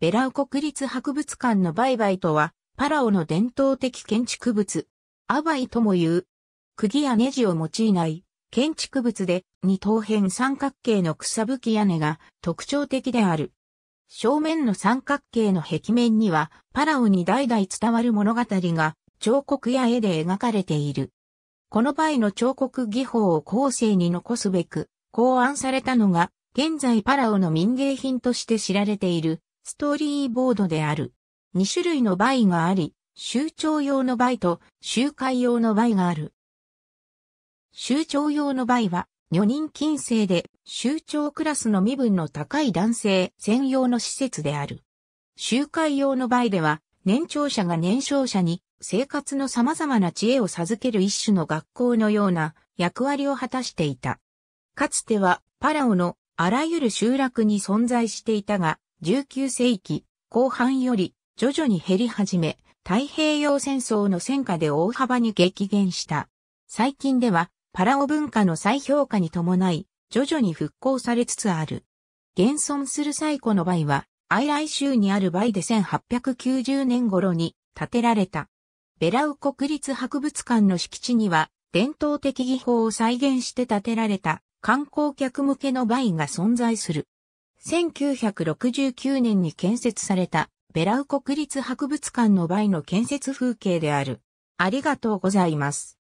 ベラウ国立博物館の売買とは、パラオの伝統的建築物、アバイとも言う。釘やネジを用いない建築物で、二等辺三角形の草吹き屋根が特徴的である。正面の三角形の壁面には、パラオに代々伝わる物語が彫刻や絵で描かれている。この場合の彫刻技法を後世に残すべく、考案されたのが、現在パラオの民芸品として知られている、ストーリーボードである。2種類のバイがあり、集長用のバイと集会用のバイがある。集長用のバイは、女人禁制で、集長クラスの身分の高い男性専用の施設である。集会用のバイでは、年長者が年少者に生活の様々な知恵を授ける一種の学校のような役割を果たしていた。かつてはパラオのあらゆる集落に存在していたが、19世紀後半より徐々に減り始め、太平洋戦争の戦火で大幅に激減した。最近ではパラオ文化の再評価に伴い、徐々に復興されつつある。現存する最古のバイは、アイライ州にあるバイで1890年頃に建てられた。ベラウ国立博物館の敷地には、伝統的技法を再現して建てられた観光客向けのバイが存在する。1969年に建設されたベラウ国立博物館の場合の建設風景である。ありがとうございます。